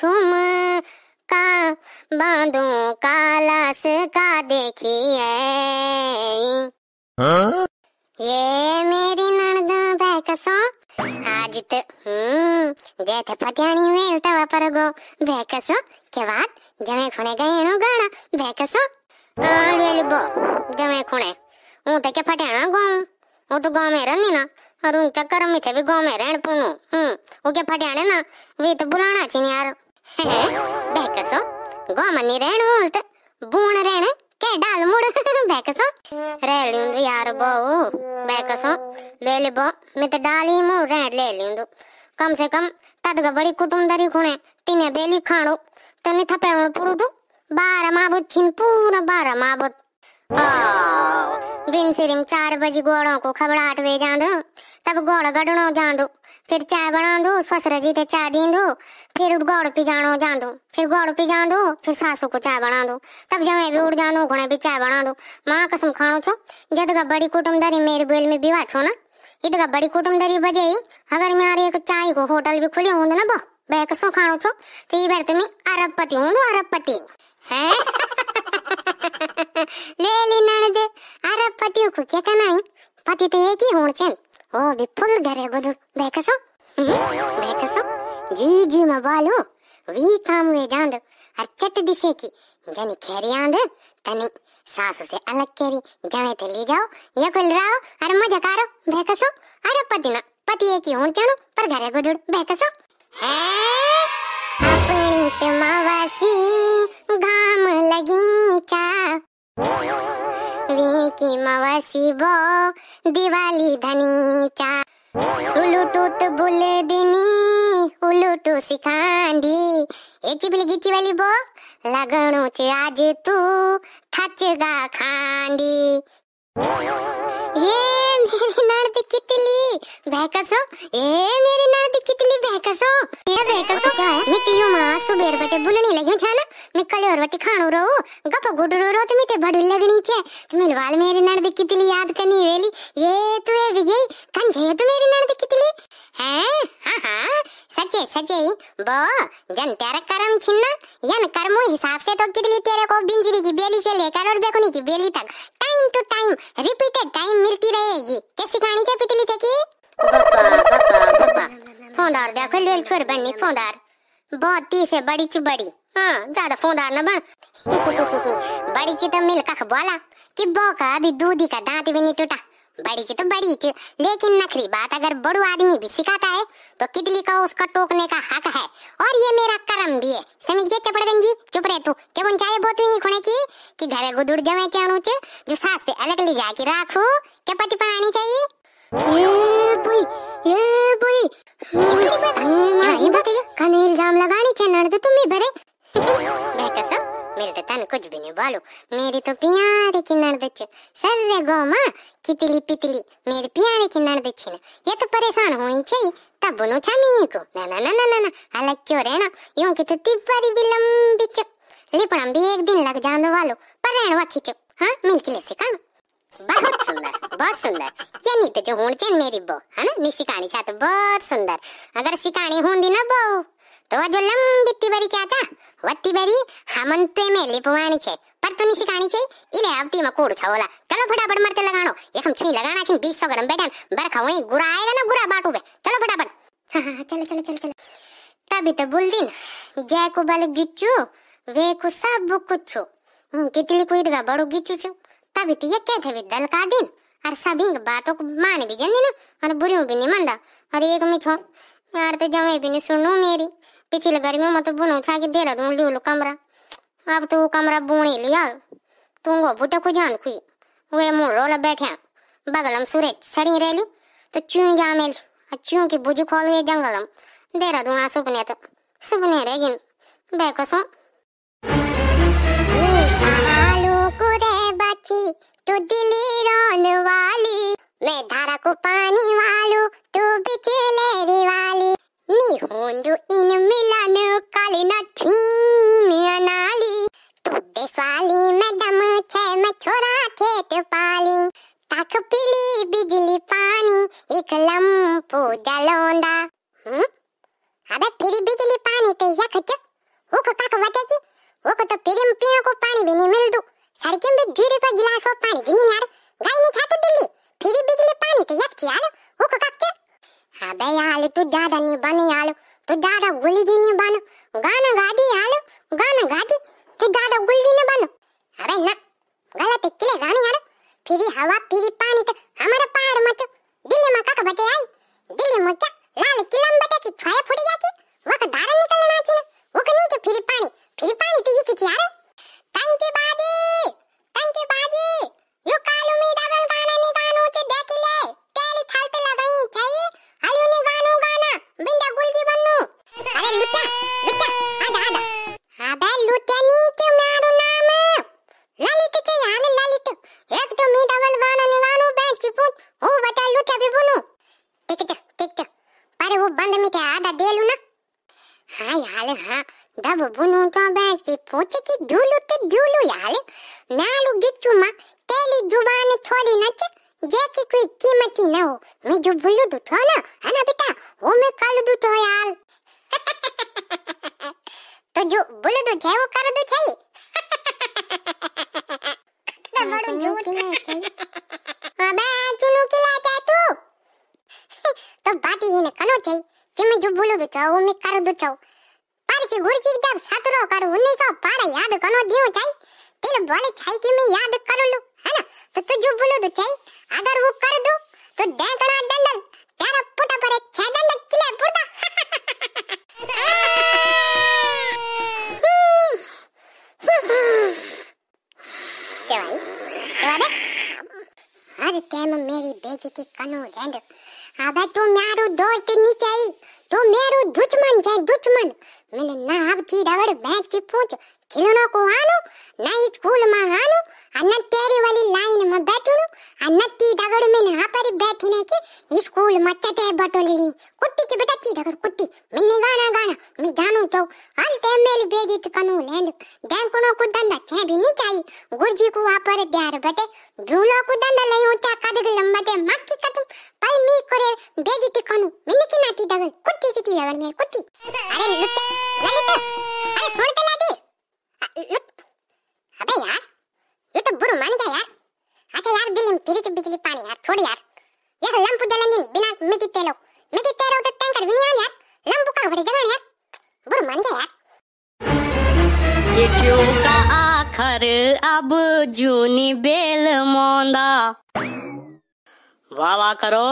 तुम का बांधो से का देखिए हाँ? ये मेरी नणद भेकसो आज तो हम्म जेठ पटियाणी में तवा तो पर गो भेकसो के बाद जमे खुने गए नो गाना भेकसो आल वेली बो जमे खुने हूं तो के पटियाणा गो हूं तो गांव में रहनी ना और उन चक्कर में थे भी गांव में रहन पुनु हम्म वो क्या पटियाणे ना वे तो बुलाना चाहिए यार ಬೇಕಸು ಗೋಮನಿ ರೇಣು ಅಂತ ಬೂಣ ರೇಣು ಕೆಡಾಲ್ ಮೂಡು ಬೇಕಸು ರೇಳಿಂದು ಯಾರು ಬೋವು ಬೇಕಸು ಲೇಲಿ ಬೋ ಮಿತ ಡಾಲಿ ಮೂರು ರೇಡ್ ಲೇಲಿಂದು ಕಮ್ ಸೆ ಕಮ್ ತದಗ ಬಡಿ ಕುಟುಂಬದರಿ ಕುಣೆ ತಿನ್ನೆ ಬೇಲಿ ಖಾಣು ತನ್ನಿ ಥಪೆ ಪುರುದು ಬಾರ ಮಾಬುತ್ छिन पूर बार माबुत बिन सिरिम चार बजी गोड़ों को खबड़ाट वे जांदो तब गोड़ गडणो जांदो फिर चाय बना दो ससुर जी ते चाय दी दो फिर गौड़ पी जानो जान दो फिर गौड़ पी जान दो फिर सासू को चाय बना दो तब जमे भी उड़ जानो घुणे भी चाय बना दो माँ कसम खाऊ छो जद का बड़ी कुटुमदारी मेरे बेल में विवाह छो ना का बड़ी कुटुमदारी बजे ही अगर मैं एक चाय को होटल भी खुले होंगे ना बो बह कसो खानो छो तो ये बार तुम्हें अरबपति हूँ अरबपति है ले ली नानद अरबपति को क्या कहना है पति तो एक ही होने चाहिए ಹೋಗಿ ಫುಲ್ ಗರೆಬೋದು ಬೇಕಸೋ ಬೇಕಸೋ ಜುಯ್ ಜುಯ್ ಮಬಾಲು वी काम वे जांद और चट दिसे की जनी खेरी आंद तनी सासु से अलग केरी जाने ते ले जाओ या कुल राओ और मजा करो भेकसो अरे पति ना पति एक ही होन पर घरे गुदुड़ अपनी तमावसी गाम लगी चा धनी की मवासी बो दिवाली धनी चा सुलुटूत बुल दिनी उलुटू सिखांदी ए चिपली गिची वाली बो लगणो चे आज तू थचगा खांदी ये मेरी नर्द कितली भैकसो ये मेरी नर्द कितली ಗುಡ್ರು ಗಪ್ಪ ಗುಡ್ರು ತಿಮಿತೆ ಬಡುಲ್ಲಗಣೀಚೆ ತುಮಿಲ್ ವಾಳ್ ಮೇರಿ ನಡ್ದ ಕಿತಿಲಿ ಯಾದ್ ಕನಿ ವೇಲಿ ಏತುವೆ ವಿಗೆ ಕಂಜೇತು ಮೇರಿ ನಡ್ದ ಕಿತಿಲಿ ಹೇ ಹಾ सचे सचे बो जन तेरा कर्म छिन्ना यन कर्मों हिसाब से तो किडली तेरे को बिंजरी की बेली से लेकर और बेकुनी की बेली तक time to time repeated time मिलती रहेगी कैसी कहानी क्या पितली थे की फोंदार देखो लेल छोर बन्नी फोंदार बहुत तीस है बड़ी चुबड़ी हाँ ज्यादा फोंदार न बन बड़ी ची तो मिल कख बोला कि बोका अभी दूधी का दांत भी नहीं टूटा बड़ी ची तो बड़ी ची लेकिन नखरी बात अगर बड़ू आदमी भी सिखाता है तो किडली का उसका टोकने का हक है और ये मेरा कर्म भी है समझ गए गया चपड़गंजी चुप रहे तू क्या बन चाहे बहुत ही खुने की कि घरे गुदुड़ जमे क्या नुच जो सास से अलग ले जाके राखो क्या पति पानी चाहिए हाँ, ये बुई ये बुई कने जाम लगानी छे नर्द तुम्ही भरे मेरे तो तन कुछ भी नहीं बालू मेरी तो प्यारी की नर्द नर्दच सर्वे गोमा कितली पितली मेरी प्यारी की नर्द न ये तो परेशान होई चाहिए तब नो छमी को ना ना ना ना ना ना अलग क्यों रहना यूं कि तो तिवारी भी लंबी लेकिन हम भी एक दिन लग जाने वालो पर रहन वखी च हाँ मिल के ले सिखान बहुत सुंदर बहुत सुंदर ये नीत जो होन चैन मेरी बो है ना नी सिखानी छा तो बहुत सुंदर अगर सिखानी होंगी ना बो तो जो लंबी तिबरी क्या था વત્તી બેરી હામન તો એમે લીપવાની છે પર તને શીખાણી છે ઇલે આવતી માં કોડ છાવલા ચલો ફટાફટ મરતે લગાણો એકમ છની લગાણા છે 200 ગ્રામ બેટા બરખા હોય गुरा आएगा ना गुरा बाटू बे चलो फटाफट हां हाँ, हाँ, चलो चलो चलो चलो तभी तो बोल दिन जय को बल गिच्चू वे को सब कुछ कितली कोई दगा बड़ो गिच्चू तभी तो ये दल का दिन और सभी बातों को मान भी जल्दी ना और बुरी भी नहीं और एक यार तो जमे भी नहीं मेरी पिछले गर्मियों में मतलब तो बुनो छा के दे रहा हूँ लियो लो कमरा अब तो वो कमरा बुने लिया तू वो बुटा को जान खुई वे मुंह रोला बैठे बगलम सूरज सड़ी रह ली तो चूं जा मेल चूं की बुझ खोल हुए जंगलम देरा दूना सुपने तो सुपने रह गिन बेकसों तू दिली रोन वाली मैं धारा को पानी वालू तू तो बिचलेरी वाली निहोंदु इन मिलान कालीन थीन अनाली तू देसवाली मैडम छे मैं छोरा खेत पाली तक पीली बिजली पानी एक लंपो जलोंदा हम्म अबे पीली बिजली पानी ते यक च ओक काक वटे की ओक तो पीरी पीने को पानी भी नहीं मिल दू सड़के में धीरे पर गिलास और पानी दिनी यार गाय नहीं खाती दिल्ली దయాలు తుదారని బనయాలు తుదార గులిదిని బను గాన గాది యాలు గాన గాది తుదార గులిదిని బను అరే నా గలత కిలే గాన యారు ఫిరి హవా ఫిరి పాని త హమర పార్ మచ दिल्ली में कक बटे आई दिल्ली में क्या लाल किलम बटे की छाया ಬುಬುನೂಟ ಬ್ಯಾಸ್ಗೆ ಪೋಚೆಕಿ ಧೂಲುತ್ತೆ ಧೂಲು ಯಾಳೆ ಮ್ಯಾಲು ಗಿಚ್ಚುಮ ತೇಲಿ ಜುಬಾನ ಥೋಲಿ ನಚ್ಚ ಜೇಕಿ ಕುಯ್ ಕೀಮತಿ ನವು ಮಿ ಜುಬುಲುದು ಥೋಲ ಅನ ಬಿಟ ಓಮೆ ಕಲುದು ಥೋ ಯಾಲ್ तो जो बोले तो चाहे वो कर दो चाहिए कितना बड़ा जोर अबे चुनु किला जा तू तो बात ही ने करो चाहिए कि मैं जो बोलो तो चाहो मैं कर दो चाहो મારચી ગુરજી જાબ સતરો કર 1900 પાડે યાદ કનો દીવ ચાઈ તિલ બોલે ચાઈ કે મે યાદ કરુલુ હે ના તો તું જો બોલો તો ચાઈ અગર वो कर दू તો ડેંકણા ડંડલ તારા પોટા પર એક છેદન કિલે પડતા કેવાય કેવાય આજે તેમ મેરી બેજતી કનો ડેંડ अबे तू मारू दोस्त नहीं चाहिए तू मेरो दुश्मन है दुश्मन मैंने ना अब थी डबड़ भैंस की पूछ खिलौनों को आनो ना स्कूल में आनो ಬೇಜಿತ್ತಿ ಖಾನು ಮಿನ್ನಿಕಿ ನಾಟಿ ದಗನ್ ಕುತ್ತಿ ಸಿತಿ ದಗನ್ ಮೇಲೆ ಕುತ್ತಿ ಅರೆ ಲುತ್ತೆ अरे ಅರೆ ಸೋಣತೆ ಲಾದಿ लुट अबे यार ये तो बुर मान गया यार अच्छा यार दिल तेरी के बिजली पानी यार छोड़ यार ये लंप जलन बिना मिटी तेलो मिटी तेलो तो टैंकर भी नहीं यार लंप कहाँ घड़े जगह यार बुर मान गया यार चिकियों का आखर अब जूनी बेल मोंदा वाह वाह करो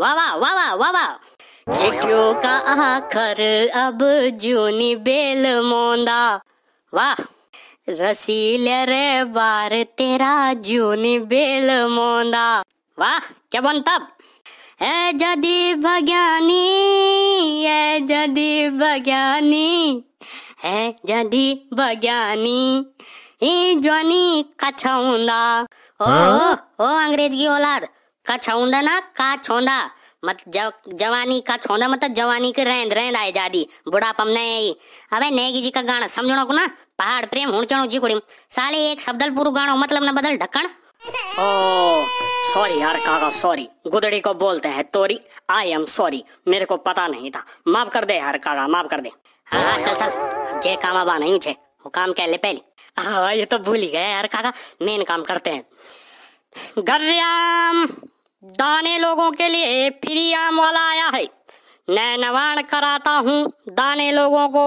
वावा वावा वावा जेठियो का आखर अब जूनी बेल मोंदा वाह रसील रे बार तेरा जूनी बेल मोंदा वाह क्या बनता ए जदी भज्ञानी ए जदी भज्ञानी ए जदी भज्ञानी ई जोनी कछौंदा ओ हाँ? ओ अंग्रेज की औलाद का छौंदा ना का छौंदा मत जव, जवानी का छौंदा मतलब जवानी के रेंद रेंद आए जादी बुढ़ापम ने आई अबे नेगी जी का गाना समझणो को ना पहाड़ प्रेम हुण चणो जी कोड़ी साले एक शब्दल पूरो गाना मतलब ना बदल ढक्कन ओ सॉरी यार काका सॉरी गुदड़ी को बोलते हैं तोरी आई एम सॉरी मेरे को पता नहीं था माफ कर दे यार काका माफ कर दे हां हाँ, चल चल जे काम अब नहीं छे वो काम कह ले पहले हां ये तो भूल ही गए यार काका मेन काम करते हैं गर्याम दाने लोगों के लिए फ्री आम वाला आया है नवाण कराता हूँ दाने लोगों को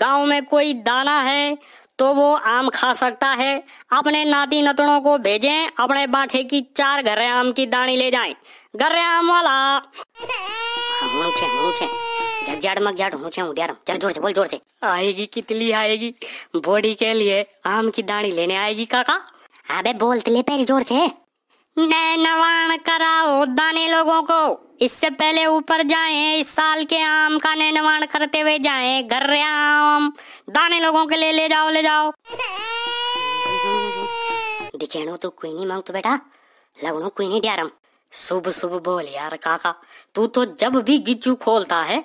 गांव में कोई दाना है तो वो आम खा सकता है अपने नाती नतनों को भेजें अपने बाठे की चार घर्रे आम की दानी ले जाएं घर्रे आम वाला झट हाँ, मग हूँ जोर से बोल जोर से आएगी कितली आएगी बॉडी के लिए आम की दानी लेने आएगी काका अबे बोलते ले पहले जोर से नैनवाण कराओ दाने लोगों को इससे पहले ऊपर जाएं इस साल के आम का नैनवाण करते हुए जाएं घर आम दाने लोगों के लिए ले जाओ ले जाओ दिखेणो तू कोई नहीं तो बेटा लगनो कोई नहीं ड्यारम शुभ शुभ बोल यार काका तू तो जब भी गिच्चू खोलता है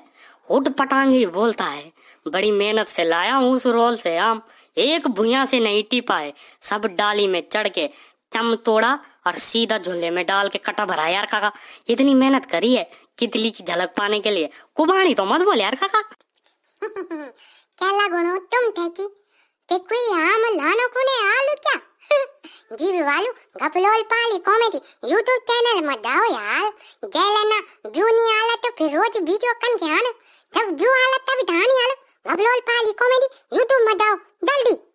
उठ पटांगी बोलता है बड़ी मेहनत से लाया हूँ उस रोल से आम एक भुया से नहीं टी पाए सब डाली में चढ़ के चम तोड़ा और सीधा झूले में डाल के कटा भरा यार काका इतनी मेहनत करी है कितली की झलक पाने के लिए कुबानी तो मत बोल यार काका क्या लागोनो तुम ठेकी के कोई आम लानो कोने आलू क्या जीव वालू गपलोल पाली कॉमेडी यूट्यूब चैनल मत जाओ यार जेलना व्यू नहीं आला तो फिर रोज वीडियो कन के आना जब व्यू आला तब धानी आला गपलोल पाली कॉमेडी यूट्यूब मत जाओ जल्दी